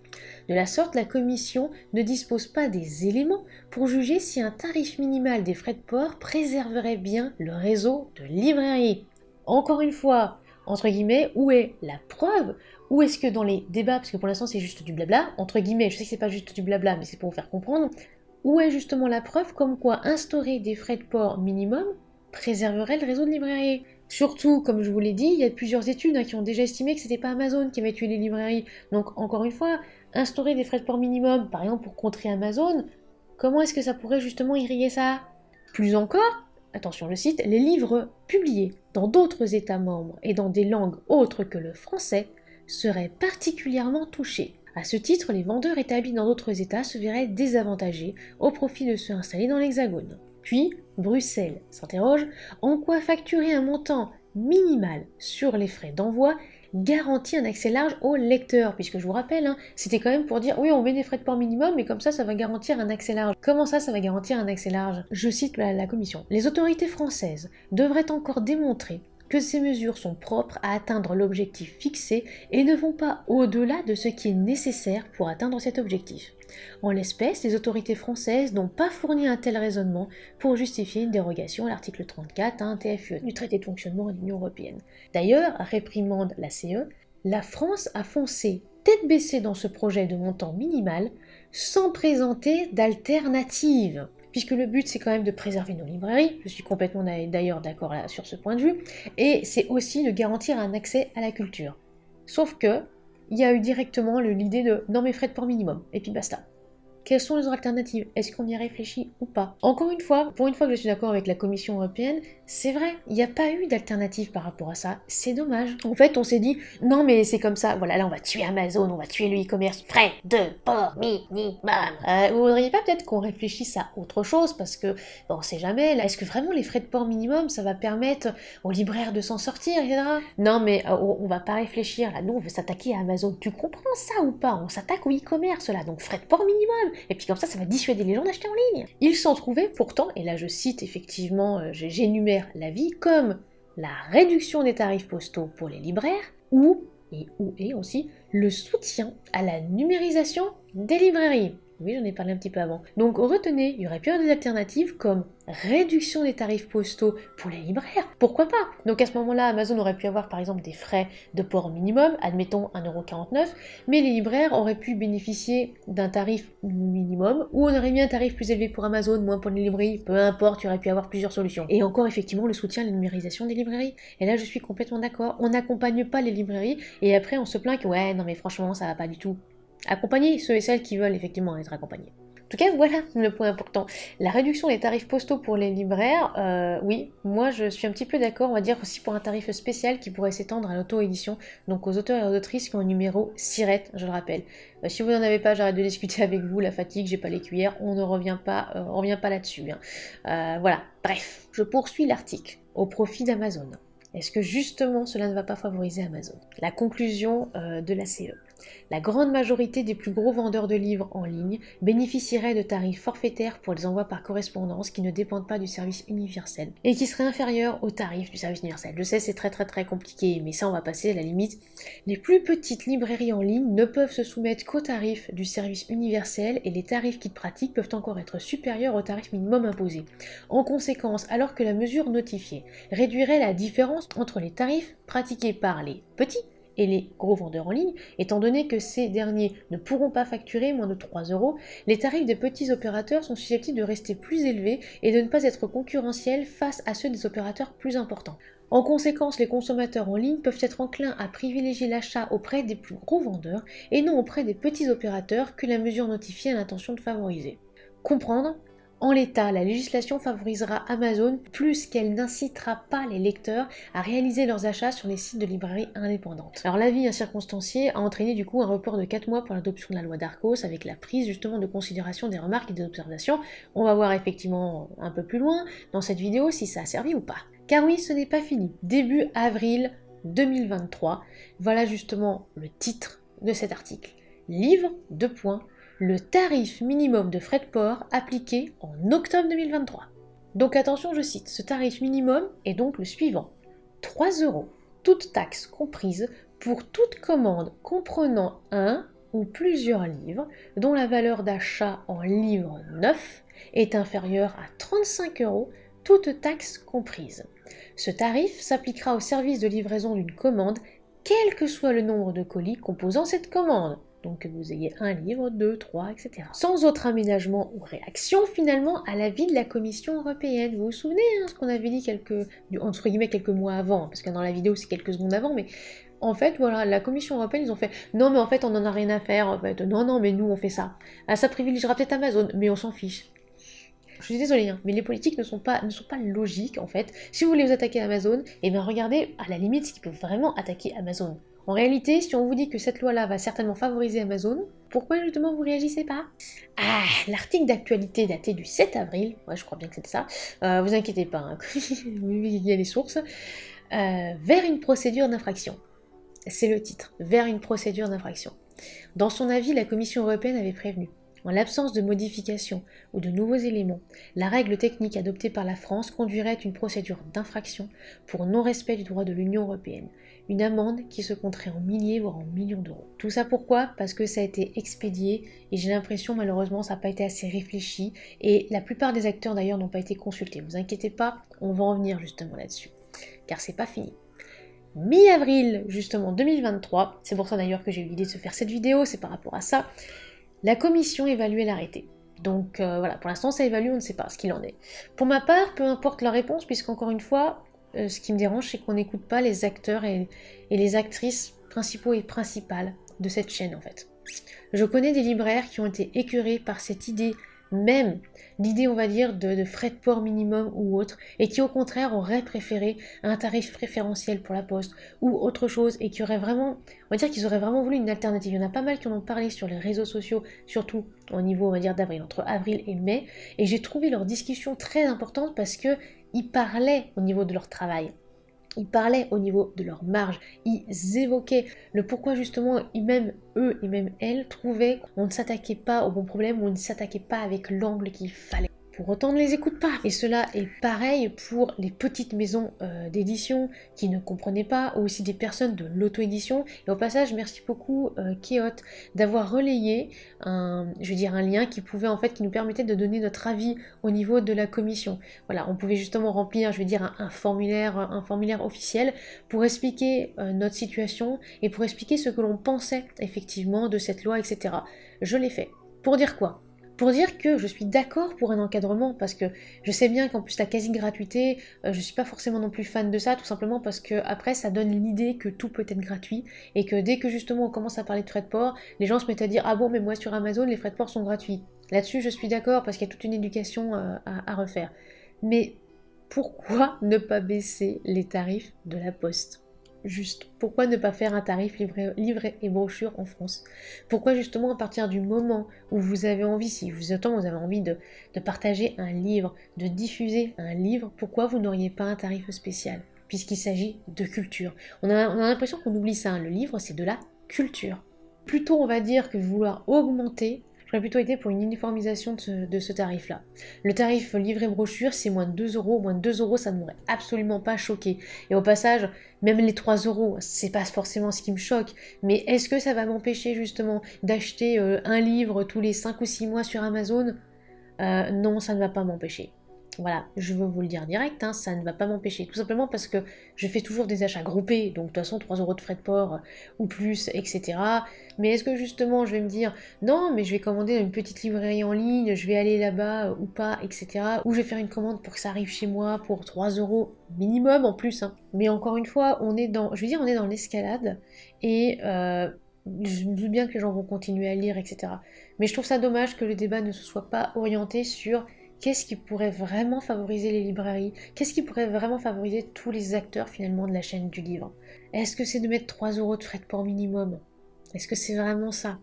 De la sorte, la Commission ne dispose pas des éléments pour juger si un tarif minimal des frais de port préserverait bien le réseau de librairies. Encore une fois, entre guillemets, où est la preuve Où est-ce que dans les débats, parce que pour l'instant c'est juste du blabla, entre guillemets, je sais que c'est pas juste du blabla, mais c'est pour vous faire comprendre, où est justement la preuve comme quoi instaurer des frais de port minimum préserverait le réseau de librairies Surtout, comme je vous l'ai dit, il y a plusieurs études hein, qui ont déjà estimé que ce n'était pas Amazon qui avait tué les librairies. Donc, encore une fois, instaurer des frais de port minimum, par exemple pour contrer Amazon, comment est-ce que ça pourrait justement irriguer ça Plus encore, attention le site, les livres publiés dans d'autres États membres et dans des langues autres que le français seraient particulièrement touchés. À ce titre, les vendeurs établis dans d'autres États se verraient désavantagés au profit de ceux installés dans l'Hexagone. Puis, Bruxelles s'interroge en quoi facturer un montant minimal sur les frais d'envoi garantit un accès large au lecteur, puisque je vous rappelle, hein, c'était quand même pour dire oui, on met des frais de port minimum, mais comme ça, ça va garantir un accès large. Comment ça, ça va garantir un accès large Je cite la commission. Les autorités françaises devraient encore démontrer que ces mesures sont propres à atteindre l'objectif fixé et ne vont pas au-delà de ce qui est nécessaire pour atteindre cet objectif. En l'espèce, les autorités françaises n'ont pas fourni un tel raisonnement pour justifier une dérogation à l'article 34 hein, TFUE du traité de fonctionnement de l'Union européenne. D'ailleurs, réprimande la CE, la France a foncé tête baissée dans ce projet de montant minimal sans présenter d'alternative puisque le but c'est quand même de préserver nos librairies, je suis complètement d'ailleurs d'accord sur ce point de vue, et c'est aussi de garantir un accès à la culture. Sauf que, il y a eu directement l'idée de non mais frais de port minimum, et puis basta. Quelles sont les alternatives Est-ce qu'on y réfléchit ou pas Encore une fois, pour une fois que je suis d'accord avec la Commission européenne, c'est vrai, il n'y a pas eu d'alternative par rapport à ça. C'est dommage. En fait, on s'est dit, non mais c'est comme ça, voilà, là on va tuer Amazon, on va tuer le e-commerce frais de port minimum. Euh, vous ne voudriez pas peut-être qu'on réfléchisse à autre chose parce que, on sait jamais, là, est-ce que vraiment les frais de port minimum, ça va permettre aux libraires de s'en sortir, etc. Non mais euh, on, va pas réfléchir, là, nous on veut s'attaquer à Amazon. Tu comprends ça ou pas On s'attaque au e-commerce, là, donc frais de port minimum. Et puis comme ça, ça va dissuader les gens d'acheter en ligne. Ils s'en trouvaient pourtant, et là je cite effectivement, euh, j'énumère la vie comme la réduction des tarifs postaux pour les libraires ou, et ou et aussi, le soutien à la numérisation des librairies. Oui, j'en ai parlé un petit peu avant. Donc retenez, il y aurait pu y avoir des alternatives comme réduction des tarifs postaux pour les libraires. Pourquoi pas Donc à ce moment-là, Amazon aurait pu avoir par exemple des frais de port minimum, admettons 1,49€, mais les libraires auraient pu bénéficier d'un tarif minimum, ou on aurait mis un tarif plus élevé pour Amazon, moins pour les librairies, peu importe, il aurait pu avoir plusieurs solutions. Et encore effectivement le soutien à la numérisation des librairies. Et là je suis complètement d'accord, on n'accompagne pas les librairies, et après on se plaint que ouais non mais franchement ça va pas du tout accompagner ceux et celles qui veulent effectivement être accompagnés. En tout cas, voilà le point important. La réduction des tarifs postaux pour les libraires, euh, oui, moi je suis un petit peu d'accord, on va dire aussi pour un tarif spécial qui pourrait s'étendre à l'auto-édition, donc aux auteurs et aux autrices qui ont un numéro SIRET, je le rappelle. Euh, si vous n'en avez pas, j'arrête de discuter avec vous, la fatigue, j'ai pas les cuillères, on ne revient pas, euh, on revient pas là-dessus. Hein. voilà, bref, je poursuis l'article au profit d'Amazon. Est-ce que justement cela ne va pas favoriser Amazon La conclusion de la CE. La grande majorité des plus gros vendeurs de livres en ligne bénéficieraient de tarifs forfaitaires pour les envois par correspondance qui ne dépendent pas du service universel et qui seraient inférieurs aux tarifs du service universel. Je sais, c'est très très très compliqué, mais ça on va passer à la limite. Les plus petites librairies en ligne ne peuvent se soumettre qu'aux tarifs du service universel et les tarifs qu'ils pratiquent peuvent encore être supérieurs aux tarifs minimum imposés. En conséquence, alors que la mesure notifiée réduirait la différence entre les tarifs pratiqués par les petits et les gros vendeurs en ligne, étant donné que ces derniers ne pourront pas facturer moins de 3 euros, les tarifs des petits opérateurs sont susceptibles de rester plus élevés et de ne pas être concurrentiels face à ceux des opérateurs plus importants. En conséquence, les consommateurs en ligne peuvent être enclins à privilégier l'achat auprès des plus gros vendeurs et non auprès des petits opérateurs que la mesure notifiée a l'intention de favoriser. Comprendre, en l'état, la législation favorisera Amazon plus qu'elle n'incitera pas les lecteurs à réaliser leurs achats sur les sites de librairies indépendantes. Alors l'avis incirconstancié a entraîné du coup un report de 4 mois pour l'adoption de la loi d'Arcos avec la prise justement de considération des remarques et des observations. On va voir effectivement un peu plus loin dans cette vidéo si ça a servi ou pas. Car oui, ce n'est pas fini. Début avril 2023, voilà justement le titre de cet article. Livre, de points, le tarif minimum de frais de port appliqué en octobre 2023. Donc attention, je cite, ce tarif minimum est donc le suivant. 3 euros, toute taxe comprise, pour toute commande comprenant un ou plusieurs livres dont la valeur d'achat en livres neufs est inférieure à 35 euros, toute taxe comprise. Ce tarif s'appliquera au service de livraison d'une commande, quel que soit le nombre de colis composant cette commande donc que vous ayez un livre, deux, trois, etc. Sans autre aménagement ou réaction finalement à l'avis de la Commission européenne. Vous vous souvenez hein, ce qu'on avait dit quelques, entre guillemets quelques mois avant, hein, parce que dans la vidéo c'est quelques secondes avant, mais en fait, voilà, la Commission européenne, ils ont fait non, mais en fait, on n'en a rien à faire, en fait, non, non, mais nous, on fait ça. Ah, ça privilégiera peut-être Amazon, mais on s'en fiche. Je suis désolée, hein, mais les politiques ne sont, pas, ne sont pas logiques, en fait. Si vous voulez vous attaquer à Amazon, et eh bien regardez à la limite ce qui peut vraiment attaquer Amazon. En réalité, si on vous dit que cette loi-là va certainement favoriser Amazon, pourquoi justement vous réagissez pas Ah, l'article d'actualité daté du 7 avril, moi je crois bien que c'était ça, euh, vous inquiétez pas, hein. il y a les sources, euh, vers une procédure d'infraction. C'est le titre, vers une procédure d'infraction. Dans son avis, la Commission européenne avait prévenu. En l'absence de modifications ou de nouveaux éléments, la règle technique adoptée par la France conduirait à une procédure d'infraction pour non-respect du droit de l'Union européenne, une amende qui se compterait en milliers voire en millions d'euros. Tout ça pourquoi Parce que ça a été expédié et j'ai l'impression malheureusement ça n'a pas été assez réfléchi et la plupart des acteurs d'ailleurs n'ont pas été consultés. Ne vous inquiétez pas, on va en venir justement là-dessus car c'est pas fini. Mi-avril justement 2023, c'est pour ça d'ailleurs que j'ai eu l'idée de se faire cette vidéo, c'est par rapport à ça. La commission évaluait l'arrêté. Donc euh, voilà, pour l'instant ça évalue, on ne sait pas ce qu'il en est. Pour ma part, peu importe la réponse, puisqu'encore une fois, euh, ce qui me dérange, c'est qu'on n'écoute pas les acteurs et, les actrices principaux et principales de cette chaîne en fait. Je connais des libraires qui ont été écœurés par cette idée même, l'idée on va dire de, de frais de port minimum ou autre, et qui au contraire auraient préféré un tarif préférentiel pour la poste ou autre chose, et qui auraient vraiment, on va dire qu'ils auraient vraiment voulu une alternative. Il y en a pas mal qui en ont parlé sur les réseaux sociaux, surtout au niveau on va dire d'avril, entre avril et mai, et j'ai trouvé leur discussion très importante parce que ils parlaient au niveau de leur travail. Ils parlaient au niveau de leur marge, ils évoquaient le pourquoi justement, ils, même eux et même elles trouvaient qu'on ne s'attaquait pas au bon problème, on ne s'attaquait pas avec l'angle qu'il fallait. Pour autant, ne les écoute pas. Et cela est pareil pour les petites maisons euh, d'édition qui ne comprenaient pas, ou aussi des personnes de l'auto-édition. Et au passage, merci beaucoup, euh, Kéot, d'avoir relayé un, je veux dire, un lien qui pouvait, en fait, qui nous permettait de donner notre avis au niveau de la commission. Voilà, on pouvait justement remplir, je veux dire, un, formulaire, un formulaire officiel pour expliquer euh, notre situation et pour expliquer ce que l'on pensait, effectivement, de cette loi, etc. Je l'ai fait. Pour dire quoi pour dire que je suis d'accord pour un encadrement, parce que je sais bien qu'en plus la quasi-gratuité, euh, je ne suis pas forcément non plus fan de ça, tout simplement parce que après ça donne l'idée que tout peut être gratuit, et que dès que justement on commence à parler de frais de port, les gens se mettent à dire Ah bon, mais moi sur Amazon, les frais de port sont gratuits. Là-dessus, je suis d'accord, parce qu'il y a toute une éducation euh, à refaire. Mais pourquoi ne pas baisser les tarifs de la poste juste Pourquoi ne pas faire un tarif livre, et brochure en France Pourquoi justement à partir du moment où vous avez envie, si vous vous avez envie de, partager un livre, de diffuser un livre, pourquoi vous n'auriez pas un tarif spécial Puisqu'il s'agit de culture. On a, l'impression qu'on oublie ça, hein. le livre c'est de la culture. Plutôt on va dire que vouloir augmenter J'aurais plutôt été pour une uniformisation de ce, tarif-là. Le tarif livre et brochure, c'est moins de 2 euros. Moins de 2 euros, ça ne m'aurait absolument pas choqué. Et au passage, même les 3 euros, c'est pas forcément ce qui me choque. Mais est-ce que ça va m'empêcher justement d'acheter euh, un livre tous les 5 ou 6 mois sur Amazon euh, Non, ça ne va pas m'empêcher. Voilà, je veux vous le dire direct, hein, ça ne va pas m'empêcher. Tout simplement parce que je fais toujours des achats groupés, donc de toute façon 3 euros de frais de port euh, ou plus, etc. Mais est-ce que justement je vais me dire non, mais je vais commander une petite librairie en ligne, je vais aller là-bas euh, ou pas, etc. Ou je vais faire une commande pour que ça arrive chez moi pour 3 euros minimum en plus. Hein. Mais encore une fois, on est dans, je veux dire, on est dans l'escalade et euh, je me doute bien que les gens vont continuer à lire, etc. Mais je trouve ça dommage que le débat ne se soit pas orienté sur Qu'est-ce qui pourrait vraiment favoriser les librairies Qu'est-ce qui pourrait vraiment favoriser tous les acteurs finalement de la chaîne du livre Est-ce que c'est de mettre 3 euros de frais de port minimum Est-ce que c'est vraiment ça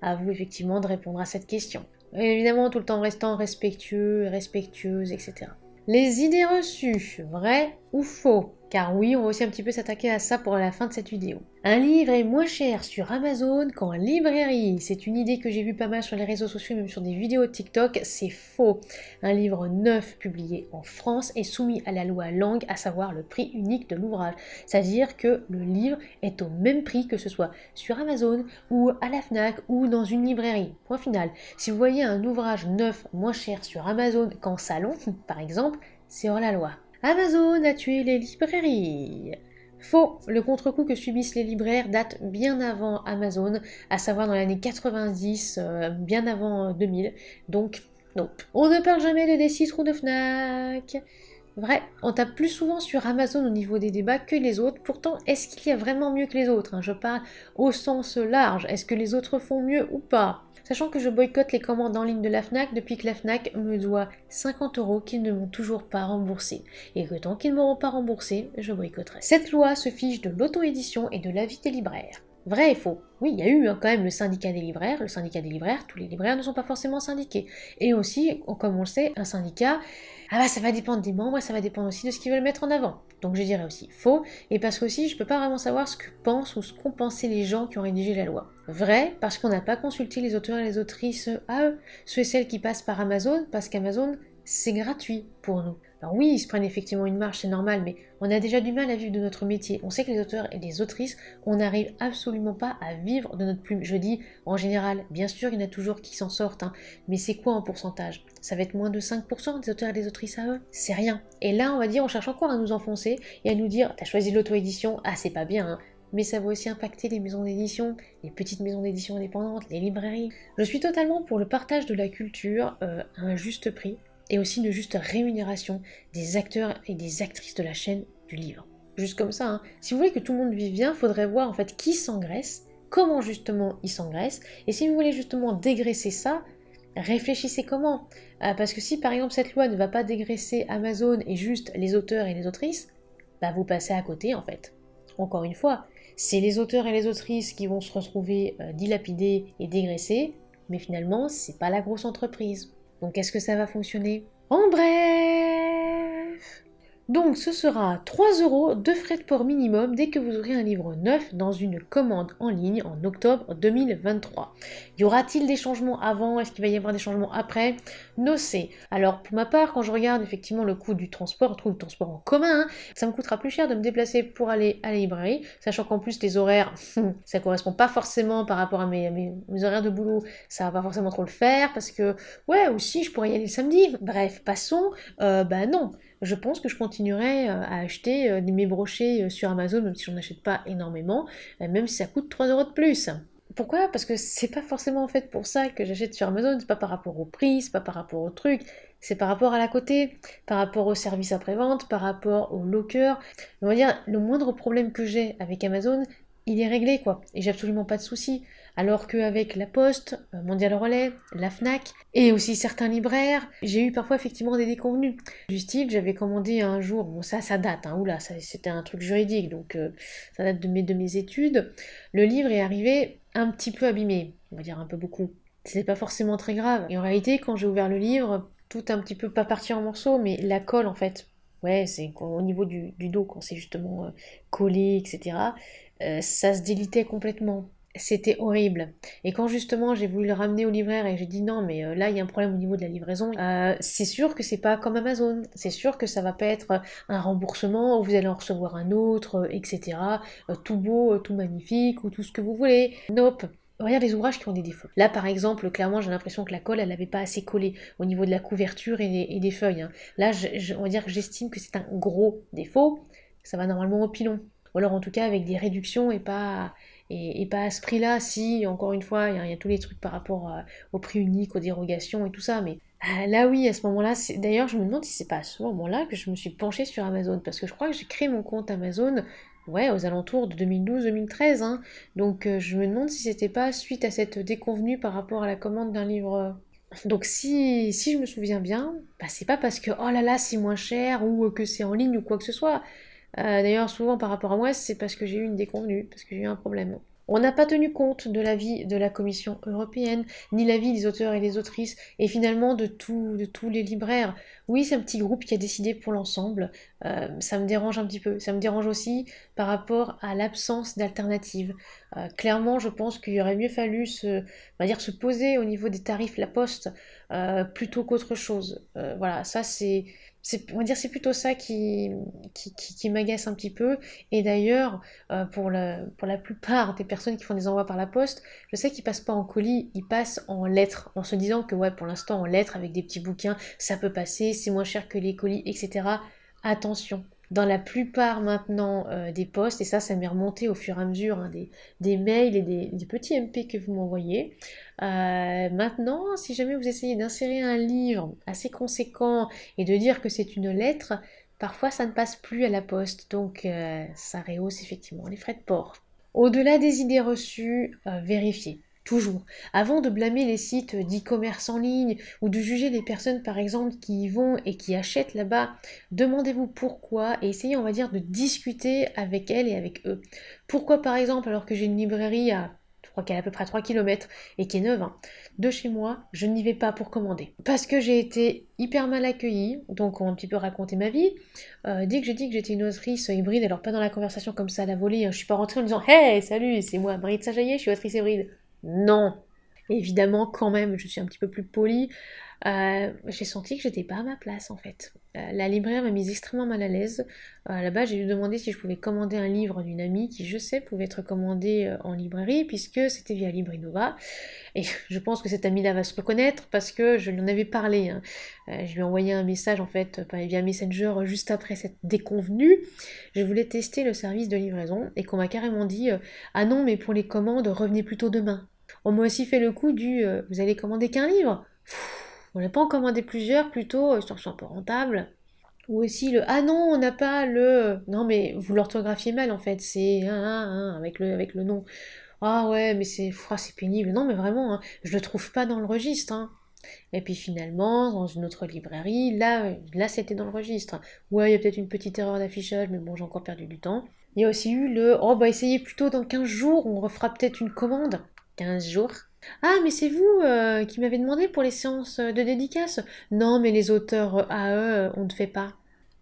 À vous effectivement de répondre à cette question. Et évidemment tout le temps restant respectueux, respectueuse, etc. Les idées reçues, vraies ou faux Car oui, on va aussi un petit peu s'attaquer à ça pour la fin de cette vidéo. Un livre est moins cher sur Amazon qu'en librairie. C'est une idée que j'ai vue pas mal sur les réseaux sociaux, même sur des vidéos TikTok. C'est faux. Un livre neuf publié en France est soumis à la loi Langue, à savoir le prix unique de l'ouvrage. C'est-à-dire que le livre est au même prix que ce soit sur Amazon ou à la FNAC ou dans une librairie. Point final. Si vous voyez un ouvrage neuf moins cher sur Amazon qu'en salon, par exemple, c'est hors la loi. Amazon a tué les librairies. Faux, le contre-coup que subissent les libraires date bien avant Amazon, à savoir dans l'année 90, euh, bien avant 2000. Euh, Donc, non, on ne parle jamais de D6 de Fnac. Vrai, on tape plus souvent sur Amazon au niveau des débats que les autres. Pourtant, est-ce qu'il y a vraiment mieux que les autres hein? Je parle au sens large. Est-ce que les autres font mieux ou pas Sachant que je boycotte les commandes en ligne de la FNAC depuis que la FNAC me doit 50 euros qu'ils ne m'ont toujours pas remboursé. Et que tant qu'ils ne m'auront pas remboursé, je boycotterai. Cette loi se fiche de l'auto-édition et de l'avis des libraires. Vrai et faux. Oui, il y a eu hein, quand même le syndicat des libraires. Le syndicat des libraires, tous les libraires ne sont pas forcément syndiqués. Et aussi, comme on le sait, un syndicat ah bah ça va dépendre des membres, ça va dépendre aussi de ce qu'ils veulent mettre en avant. Donc je dirais aussi faux, et parce que aussi je peux pas vraiment savoir ce que pensent ou ce qu'ont pensé les gens qui ont rédigé la loi. Vrai, parce qu'on n'a pas consulté les auteurs et les autrices à eux, ceux et celles qui passent par Amazon, parce qu'Amazon c'est gratuit pour nous. Alors oui, ils se prennent effectivement une marche, c'est normal, mais on a déjà du mal à vivre de notre métier. On sait que les auteurs et les autrices, on n'arrive absolument pas à vivre de notre plume. Je dis en général, bien sûr, il y en a toujours qui s'en sortent, hein, mais c'est quoi en pourcentage Ça va être moins de 5% des auteurs et des autrices à eux C'est rien. Et là, on va dire, on cherche encore à nous enfoncer et à nous dire, t'as choisi l'auto-édition, ah c'est pas bien, hein, mais ça va aussi impacter les maisons d'édition, les petites maisons d'édition indépendantes, les librairies. Je suis totalement pour le partage de la culture euh, à un juste prix, et aussi de juste rémunération des acteurs et des actrices de la chaîne du livre. Juste comme ça, hein. si vous voulez que tout le monde vive bien, faudrait voir en fait qui s'engraisse, comment justement il s'engraisse, et si vous voulez justement dégraisser ça, réfléchissez comment. Euh, parce que si par exemple cette loi ne va pas dégraisser Amazon et juste les auteurs et les autrices, bah vous passez à côté en fait. Encore une fois, c'est les auteurs et les autrices qui vont se retrouver euh, dilapidés et dégraissés, mais finalement c'est pas la grosse entreprise. Donc est-ce que ça va fonctionner En bref donc ce sera 3 euros de frais de port minimum dès que vous aurez un livre neuf dans une commande en ligne en octobre 2023. Y aura-t-il des changements avant Est-ce qu'il va y avoir des changements après Non c'est. Alors pour ma part, quand je regarde effectivement le coût du transport, trouve le transport en commun, hein, ça me coûtera plus cher de me déplacer pour aller à la librairie, sachant qu'en plus les horaires, ça correspond pas forcément par rapport à mes, horaires de boulot, ça va pas forcément trop le faire parce que ouais aussi je pourrais y aller le samedi. Bref, passons. Euh, bah non je pense que je continuerai euh, à acheter euh, mes brochets euh, sur Amazon, même si on achète pas énormément, même si ça coûte 3 euros de plus. Pourquoi Parce que c'est pas forcément en fait pour ça que j'achète sur Amazon, c'est pas par rapport au prix, c'est pas par rapport au truc, c'est par rapport à la côté, par rapport au service après-vente, par rapport au locker. On va dire, le moindre problème que j'ai avec Amazon, il est réglé quoi, et j'ai absolument pas de soucis alors qu'avec La Poste, euh, Mondial Relais, la FNAC et aussi certains libraires, j'ai eu parfois effectivement des déconvenus. Du style, j'avais commandé un jour, bon ça ça date, hein, oula, c'était un truc juridique, donc euh, ça date de mes, de mes études, le livre est arrivé un petit peu abîmé, on va dire un peu beaucoup. ce n'est pas forcément très grave. Et en réalité, quand j'ai ouvert le livre, tout un petit peu pas parti en morceaux, mais la colle en fait. Ouais, c'est au niveau du, dos, quand c'est justement euh, collé, etc. ça se délitait complètement c'était horrible. Et quand justement j'ai voulu le ramener au libraire et j'ai dit non mais euh, là il y a un problème au niveau de la livraison, euh, c'est sûr que c'est pas comme Amazon, c'est sûr que ça va pas être un remboursement où vous allez en recevoir un autre, euh, etc. Tout beau, tout magnifique ou tout ce que vous voulez. Nope. Regarde les ouvrages qui ont des défauts. Là, par exemple, clairement, j'ai l'impression que la colle, elle n'avait pas assez collé au niveau de la couverture et des, feuilles. Hein. Là, je, on va dire que j'estime que c'est un gros défaut. Ça va normalement au pilon. Ou alors, en tout cas, avec des réductions et pas, et, pas à ce prix-là. Si, encore une fois, il y, a tous les trucs par rapport euh, au prix unique, aux dérogations et tout ça, mais euh, là oui, à ce moment-là, d'ailleurs, je me demande si c'est pas à ce moment-là que je me suis penchée sur Amazon, parce que je crois que j'ai créé mon compte Amazon ouais, aux alentours de 2012-2013. Hein. Donc euh, je me demande si c'était pas suite à cette déconvenue par rapport à la commande d'un livre. Donc si, si je me souviens bien, bah, c'est pas parce que oh là là c'est moins cher ou que c'est en ligne ou quoi que ce soit. Euh, d'ailleurs, souvent par rapport à moi, c'est parce que j'ai eu une déconvenue, parce que j'ai eu un problème. On n'a pas tenu compte de l'avis de la Commission européenne, ni l'avis des auteurs et des autrices, et finalement de, tous les libraires. Oui, c'est un petit groupe qui a décidé pour l'ensemble. Euh, ça me dérange un petit peu. Ça me dérange aussi par rapport à l'absence d'alternative. Euh, clairement, je pense qu'il aurait mieux fallu se, poser au niveau des tarifs La Poste plutôt qu'autre chose. voilà, ça c'est on va dire c'est plutôt ça qui, qui, m'agace un petit peu. Et d'ailleurs, euh, pour, la, pour la plupart des personnes qui font des envois par la poste, je sais qu'ils passent pas en colis, ils passent en lettres, en se disant que ouais, pour l'instant en lettres avec des petits bouquins, ça peut passer, c'est moins cher que les colis, etc. Attention, dans la plupart maintenant euh, des postes, et ça, ça m'est remonté au fur et à mesure hein, des, mails et des, petits MP que vous m'envoyez. Euh, maintenant, si jamais vous essayez d'insérer un livre assez conséquent et de dire que c'est une lettre, parfois ça ne passe plus à la poste, donc euh, ça rehausse effectivement les frais de port. Au-delà des idées reçues, vérifiez. Toujours. Avant de blâmer les sites d'e-commerce en ligne ou de juger les personnes par exemple qui y vont et qui achètent là-bas, demandez-vous pourquoi et essayez on va dire de discuter avec elles et avec eux. Pourquoi par exemple alors que j'ai une librairie à je crois qu'elle est à peu près à 3 km et qui est neuve, hein. de chez moi, je n'y vais pas pour commander. Parce que j'ai été hyper mal accueillie, donc on un petit peu raconter ma vie. Euh, dès que j'ai dit que j'étais une autrice hybride, alors pas dans la conversation comme ça à la volée, je hein, je suis pas rentrée en disant Hey, salut, c'est moi, Marie de saint je suis autrice hybride. Non. Évidemment, quand même, je suis un petit peu plus polie. Euh, j'ai senti que j'étais pas à ma place en fait. Euh, la libraire m'a mise extrêmement mal à l'aise. Euh, Là-bas, j'ai dû demander si je pouvais commander un livre d'une amie qui, je sais, pouvait être commandé en librairie puisque c'était via Librinova. Et je pense que cette amie-là va se reconnaître parce que je lui en avais parlé. Hein. je lui ai envoyé un message en fait via Messenger juste après cette déconvenue. Je voulais tester le service de livraison et qu'on m'a carrément dit Ah non, mais pour les commandes, revenez plutôt demain. On m'a aussi fait le coup du euh, vous allez commander qu'un livre. on n'a pas en commandé plusieurs, plutôt, histoire euh, que ce un peu rentable. Ou aussi le ah non, on n'a pas le. Non, mais vous l'orthographiez mal en fait, c'est un, avec, le, avec le nom. Ah ouais, mais c'est ah, c'est pénible. Non, mais vraiment, je hein, je le trouve pas dans le registre. Hein. Et puis finalement, dans une autre librairie, là, euh, là c'était dans le registre. Ouais, il y a peut-être une petite erreur d'affichage, mais bon, j'ai encore perdu du temps. Il y a aussi eu le Oh, bah essayez plutôt dans 15 jours, on refera peut-être une commande. 15 jours. Ah, mais c'est vous euh, qui m'avez demandé pour les séances euh, de dédicace Non, mais les auteurs AE, euh, on ne fait pas.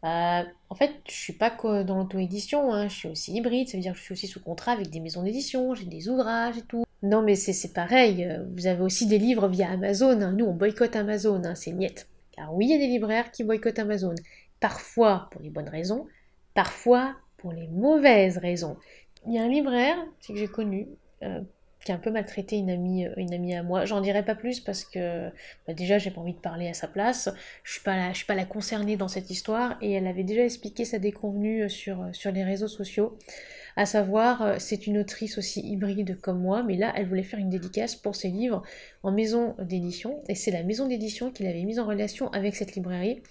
en fait, je suis pas dans l'auto-édition, hein. je suis aussi hybride, ça veut dire que je suis aussi sous contrat avec des maisons d'édition, j'ai des ouvrages et tout. Non, mais c'est pareil, vous avez aussi des livres via Amazon, hein. nous on boycotte Amazon, hein. c'est niette. Car oui, il y a des libraires qui boycottent Amazon, parfois pour les bonnes raisons, parfois pour les mauvaises raisons. Il y a un libraire, c'est que j'ai connu, qui a un peu maltraité une amie, euh, une amie à moi. J'en dirai pas plus parce que bah, déjà j'ai pas envie de parler à sa place. Je suis pas la, je suis pas la concernée dans cette histoire et elle avait déjà expliqué sa déconvenue euh, sur, euh, sur les réseaux sociaux. À savoir, c'est une autrice aussi hybride comme moi, mais là elle voulait faire une dédicace pour ses livres en maison d'édition et c'est la maison d'édition qui l'avait mise en relation avec cette librairie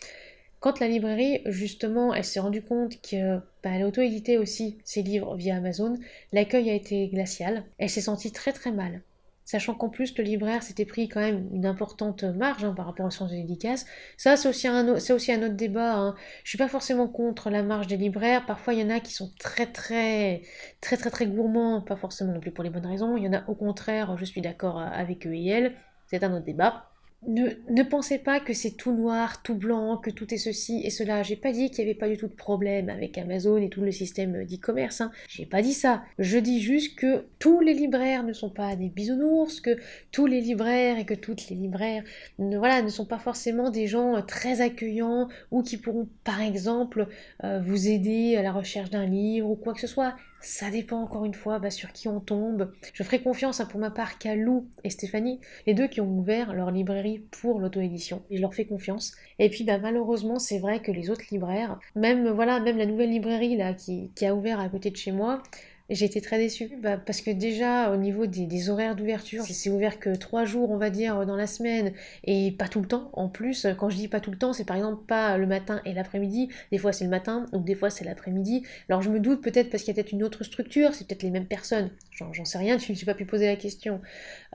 quand la librairie, justement, elle s'est rendue compte qu'elle bah, a auto édité aussi ses livres via Amazon, l'accueil a été glacial. Elle s'est sentie très très mal. Sachant qu'en plus, le libraire s'était pris quand même une importante marge hein, par rapport aux sciences de dédicace. Ça, c'est aussi, un autre débat. Je hein. Je suis pas forcément contre la marge des libraires. Parfois, il y en a qui sont très, très, très, très, très gourmands. Pas forcément non plus pour les bonnes raisons. Il y en a, au contraire, je suis d'accord euh, avec eux et elles. C'est un autre débat ne, pensez pas que c'est tout noir, tout blanc, que tout est ceci et cela. J'ai pas dit qu'il n'y avait pas du tout de problème avec Amazon et tout le système d'e-commerce. Hein. J'ai pas dit ça. Je dis juste que tous les libraires ne sont pas des bisounours, que tous les libraires et que toutes les libraires ne, voilà, ne sont pas forcément des gens euh, très accueillants ou qui pourront par exemple euh, vous aider à la recherche d'un livre ou quoi que ce soit. Ça dépend encore une fois bah, sur qui on tombe. Je ferai confiance hein, pour ma part qu'à Lou et Stéphanie, les deux qui ont ouvert leur librairie pour l'auto-édition. Je leur fais confiance. Et puis bah, malheureusement, c'est vrai que les autres libraires, même voilà, même la nouvelle librairie là, qui a ouvert à côté de chez moi, j'ai été très déçue bah, parce que déjà au niveau des, horaires d'ouverture, c'est ouvert que trois jours, on va dire, euh, dans la semaine et pas tout le temps. En plus, quand je dis pas tout le temps, c'est par exemple pas le matin et l'après-midi. Des fois c'est le matin, ou des fois c'est l'après-midi. Alors je me doute peut-être parce qu'il y a peut-être une autre structure, c'est peut-être les mêmes personnes. J'en sais rien, je suis pas pu poser la question.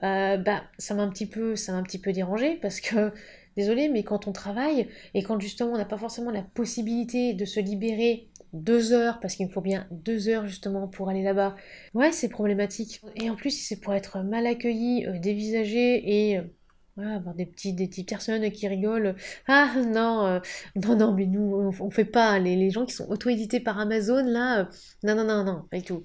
Euh, bah ça m'a un petit peu, ça un petit peu dérangé parce que désolé, mais quand on travaille et quand justement on n'a pas forcément la possibilité de se libérer deux heures, parce qu'il me faut bien deux heures justement pour aller là-bas. Ouais, c'est problématique. Et en plus, si c'est pour être mal accueilli, euh, dévisagé et euh, avoir des petites, des personnes qui rigolent. Ah non, euh, non, non, mais nous, on, ne fait pas. Les, gens qui sont auto-édités par Amazon, là, non, non, non, non, pas du tout.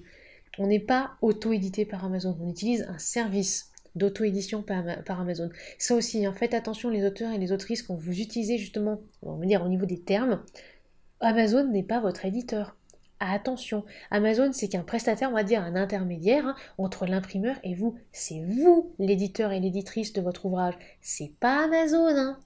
On n'est pas auto-édité par Amazon, on utilise un service d'auto-édition par, Amazon. Ça aussi, en hein, faites attention les auteurs et les autrices quand vous utilisez justement, on va dire au niveau des termes, Amazon n'est pas votre éditeur. attention, Amazon c'est qu'un prestataire, on va dire un intermédiaire hein, entre l'imprimeur et vous. C'est vous l'éditeur et l'éditrice de votre ouvrage, c'est pas Amazon. Hein.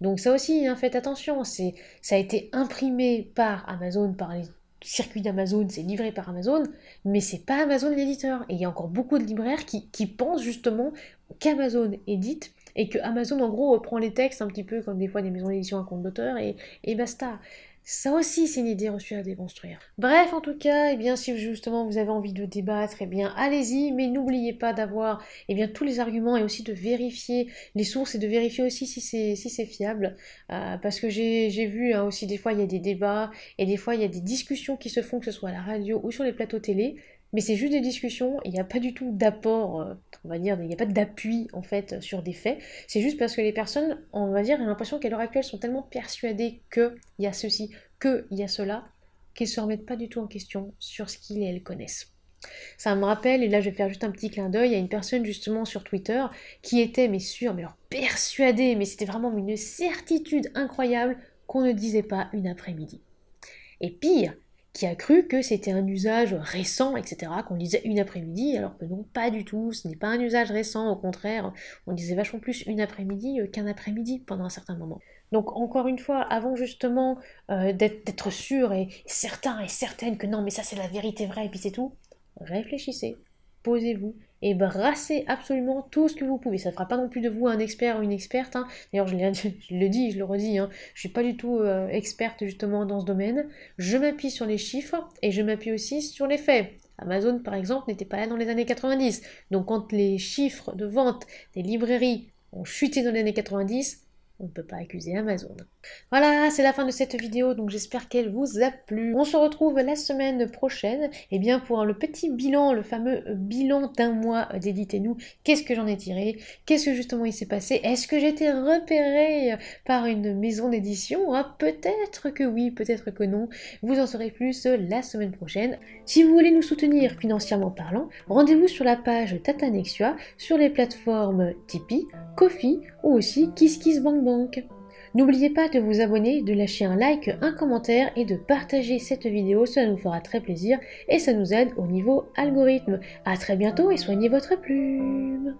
Donc ça aussi, hein, faites attention, c'est ça a été imprimé par Amazon, par les circuits d'Amazon, c'est livré par Amazon, mais c'est pas Amazon l'éditeur. Et il y a encore beaucoup de libraires qui, pensent justement qu'Amazon édite et que Amazon en gros reprend les textes un petit peu comme des fois des maisons d'édition à compte d'auteur et, et basta. Ça aussi, c'est une idée reçue à déconstruire. Bref, en tout cas, eh bien, si justement vous avez envie de débattre, eh bien, allez-y, mais n'oubliez pas d'avoir eh bien, tous les arguments et aussi de vérifier les sources et de vérifier aussi si c'est, fiable. Euh, parce que j'ai, vu hein, aussi des fois, il y a des débats et des fois, il y a des discussions qui se font, que ce soit à la radio ou sur les plateaux télé. Mais c'est juste des discussions, il n'y a pas du tout d'apport, euh, on va dire, il n'y a pas d'appui en fait sur des faits. C'est juste parce que les personnes, on va dire, ont l'impression qu'à l'heure actuelle sont tellement persuadées qu'il y a ceci, qu'il y a cela, qu'elles ne se remettent pas du tout en question sur ce qu'ils et elles connaissent. Ça me rappelle, et là je vais faire juste un petit clin d'œil, à une personne justement sur Twitter qui était, mais sûre, mais alors persuadée, mais c'était vraiment une certitude incroyable qu'on ne disait pas une après-midi. Et pire, qui a cru que c'était un usage récent, etc., qu'on disait une après-midi, alors que non, pas du tout, ce n'est pas un usage récent, au contraire, on disait vachement plus une après-midi euh, qu'un après-midi pendant un certain moment. Donc encore une fois, avant justement euh, d'être sûr et, et certain et certaine que non, mais ça c'est la vérité vraie et puis c'est tout, réfléchissez, posez-vous, et brassez absolument tout ce que vous pouvez. Ça ne fera pas non plus de vous un expert ou une experte. Hein. D'ailleurs, je, le dis, je le redis, hein. je ne suis pas du tout euh, experte justement dans ce domaine. Je m'appuie sur les chiffres et je m'appuie aussi sur les faits. Amazon, par exemple, n'était pas là dans les années 90. Donc quand les chiffres de vente des librairies ont chuté dans les années 90, on ne peut pas accuser Amazon. Voilà, c'est la fin de cette vidéo, donc j'espère qu'elle vous a plu. On se retrouve la semaine prochaine et eh bien pour le petit bilan, le fameux bilan d'un mois d'éditez-nous. Qu'est-ce que j'en ai tiré Qu'est-ce que justement il s'est passé Est-ce que j'ai été repérée par une maison d'édition ah, Peut-être que oui, peut-être que non. Vous en saurez plus la semaine prochaine. Si vous voulez nous soutenir financièrement parlant, rendez-vous sur la page Nexua, sur les plateformes Tipeee, Kofi ou aussi KissKissBankBank. Bank. N'oubliez pas de vous abonner, de lâcher un like, un commentaire et de partager cette vidéo, ça nous fera très plaisir et ça nous aide au niveau algorithme. A très bientôt et soignez votre plume